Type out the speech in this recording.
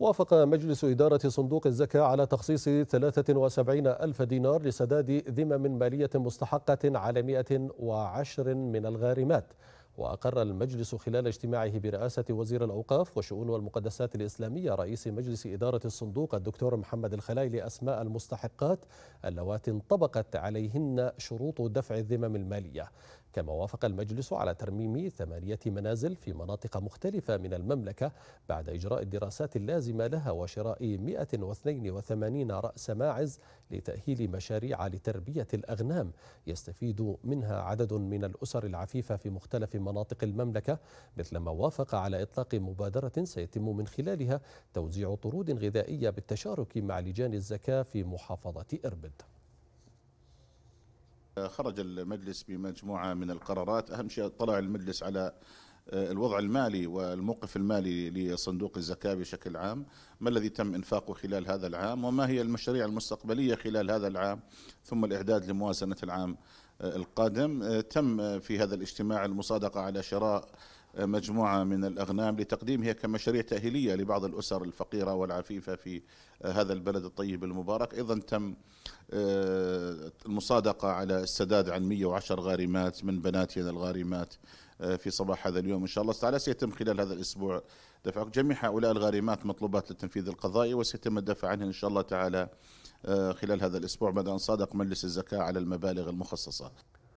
وافق مجلس إدارة صندوق الزكاة على تخصيص 73 ألف دينار لسداد ذمم مالية مستحقة على 110 من الغارمات وأقر المجلس خلال اجتماعه برئاسة وزير الأوقاف وشؤون والمقدسات الإسلامية رئيس مجلس إدارة الصندوق الدكتور محمد الخلايلي أسماء المستحقات اللواتي انطبقت عليهن شروط دفع الذمم المالية كما وافق المجلس على ترميم ثمانية منازل في مناطق مختلفة من المملكة بعد إجراء الدراسات اللازمة لها وشراء 182 رأس ماعز لتأهيل مشاريع لتربية الأغنام يستفيد منها عدد من الأسر العفيفة في مختلف مناطق المملكة مثلما وافق على إطلاق مبادرة سيتم من خلالها توزيع طرود غذائية بالتشارك مع لجان الزكاة في محافظة إربد خرج المجلس بمجموعة من القرارات أهم شيء طلع المجلس على آه، الوضع المالي والموقف المالي لصندوق الزكاة بشكل عام ما الذي تم إنفاقه خلال هذا العام وما هي المشاريع المستقبلية خلال هذا العام ثم الإعداد لموازنة العام آه، القادم آه، تم في هذا الاجتماع المصادقة على شراء مجموعة من الأغنام لتقديمها كمشاريع تأهيلية لبعض الأسر الفقيرة والعفيفة في هذا البلد الطيب المبارك أيضا تم آه، المصادقة على السداد عن 110 غارمات من بناتنا الغارمات آه، في صباح هذا اليوم إن شاء الله تعالى سيتم خلال هذا الأسبوع دفع جميع هؤلاء الغارمات مطلوبات للتنفيذ القضائي وسيتم الدفع عنها إن شاء الله تعالى آه، خلال هذا الأسبوع بعد أن صادق مجلس الزكاة على المبالغ المخصصة